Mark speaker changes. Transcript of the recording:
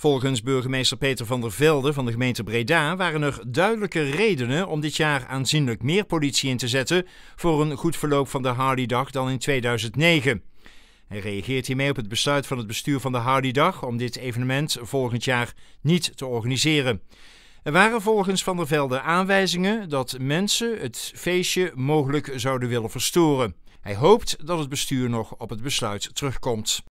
Speaker 1: Volgens burgemeester Peter van der Velde van de gemeente Breda waren er duidelijke redenen om dit jaar aanzienlijk meer politie in te zetten voor een goed verloop van de Harley-dag dan in 2009. Hij reageert hiermee op het besluit van het bestuur van de Harley-dag om dit evenement volgend jaar niet te organiseren. Er waren volgens Van der Velde aanwijzingen dat mensen het feestje mogelijk zouden willen verstoren. Hij hoopt dat het bestuur nog op het besluit terugkomt.